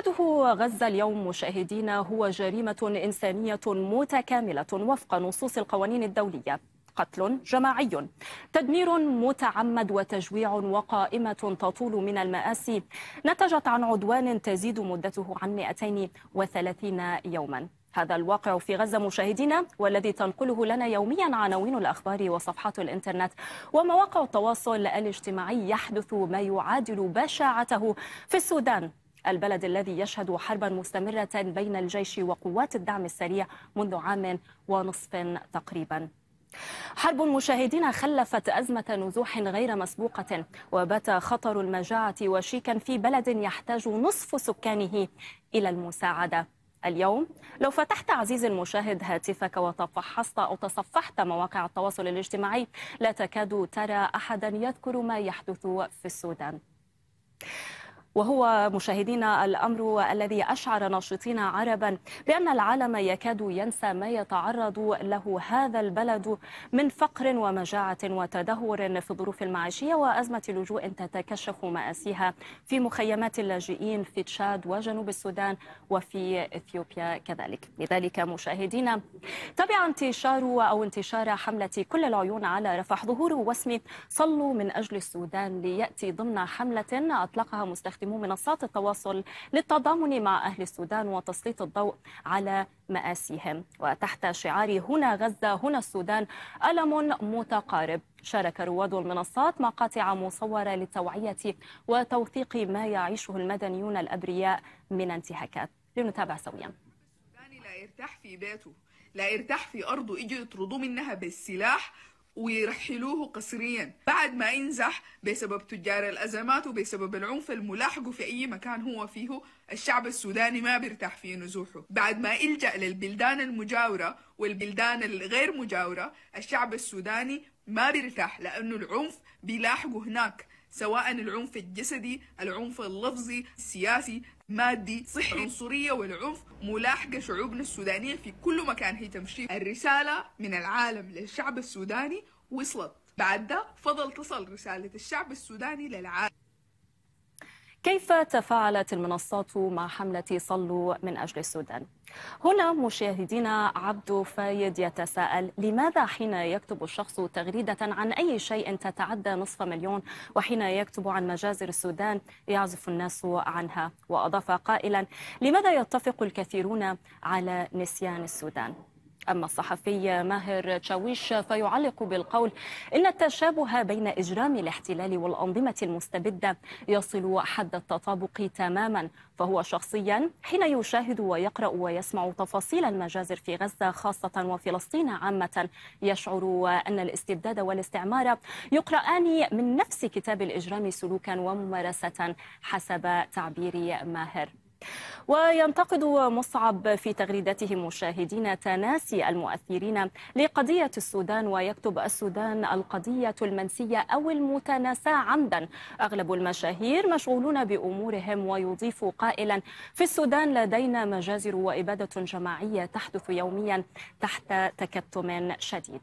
تشهده غزة اليوم مشاهدينا هو جريمة إنسانية متكاملة وفق نصوص القوانين الدولية قتل جماعي تدمير متعمد وتجويع وقائمة تطول من المآسي نتجت عن عدوان تزيد مدته عن 230 يوما هذا الواقع في غزة مشاهدينا والذي تنقله لنا يوميا عناوين الأخبار وصفحات الإنترنت ومواقع التواصل الاجتماعي يحدث ما يعادل بشاعته في السودان البلد الذي يشهد حربا مستمرة بين الجيش وقوات الدعم السريع منذ عام ونصف تقريبا حرب المشاهدين خلفت أزمة نزوح غير مسبوقة وبات خطر المجاعة وشيكا في بلد يحتاج نصف سكانه إلى المساعدة اليوم لو فتحت عزيزي المشاهد هاتفك وتفحصت أو تصفحت مواقع التواصل الاجتماعي لا تكاد ترى أحدا يذكر ما يحدث في السودان وهو مشاهدينا الأمر الذي أشعر ناشطين عربا بأن العالم يكاد ينسى ما يتعرض له هذا البلد من فقر ومجاعة وتدهور في الظروف المعيشية وأزمة لجوء تتكشف مآسيها في مخيمات اللاجئين في تشاد وجنوب السودان وفي إثيوبيا كذلك لذلك مشاهدينا تبع انتشار أو انتشار حملة كل العيون على رفح ظهور واسم صلوا من أجل السودان ليأتي ضمن حملة أطلقها مستخدمين يستخدموا منصات التواصل للتضامن مع أهل السودان وتسليط الضوء على مآسيهم وتحت شعار هنا غزة هنا السودان ألم متقارب شارك رواد المنصات مقاطع مصورة للتوعية وتوثيق ما يعيشه المدنيون الأبرياء من انتهاكات لنتابع سويا لا يرتاح في بيته لا يرتاح في أرضه يجي يطردوه منها بالسلاح ويرحلوه قسريا بعد ما ينزح بسبب تجار الأزمات وبسبب العنف الملاحق في أي مكان هو فيه الشعب السوداني ما بيرتاح في نزوحه بعد ما يلجأ للبلدان المجاورة والبلدان الغير مجاورة الشعب السوداني ما بيرتاح لأنه العنف بيلاحقه هناك سواء العنف الجسدي العنف اللفظي السياسي مادي صحي العنصرية والعنف ملاحقة شعوبنا السودانية في كل مكان هي تمشي الرسالة من العالم للشعب السوداني وصلت بعد ده فضل تصل رسالة الشعب السوداني للعالم كيف تفاعلت المنصات مع حملة صلوا من أجل السودان؟ هنا مشاهدينا عبد فايد يتساءل لماذا حين يكتب الشخص تغريدة عن أي شيء تتعدى نصف مليون وحين يكتب عن مجازر السودان يعزف الناس عنها وأضاف قائلا لماذا يتفق الكثيرون على نسيان السودان؟ أما الصحفي ماهر تشاويش فيعلق بالقول إن التشابه بين إجرام الاحتلال والأنظمة المستبدة يصل حد التطابق تماما فهو شخصيا حين يشاهد ويقرأ ويسمع تفاصيل المجازر في غزة خاصة وفلسطين عامة يشعر أن الاستبداد والاستعمار يقرآن من نفس كتاب الإجرام سلوكا وممارسة حسب تعبير ماهر وينتقد مصعب في تغريدته مشاهدين تناسي المؤثرين لقضية السودان ويكتب السودان القضية المنسية أو المتناساة عمدا أغلب المشاهير مشغولون بأمورهم ويضيف قائلا في السودان لدينا مجازر وإبادة جماعية تحدث يوميا تحت تكتم شديد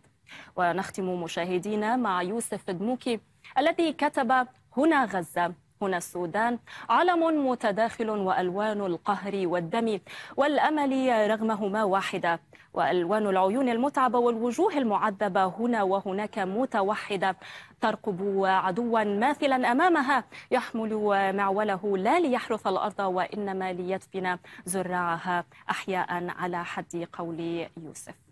ونختم مشاهدينا مع يوسف دموكي الذي كتب هنا غزة هنا السودان علم متداخل وألوان القهر والدم والأمل رغمهما واحدة وألوان العيون المتعبة والوجوه المعذبة هنا وهناك متوحدة ترقب عدوا ماثلا أمامها يحمل معوله لا ليحرث الأرض وإنما ليدفن زراعها أحياء على حد قول يوسف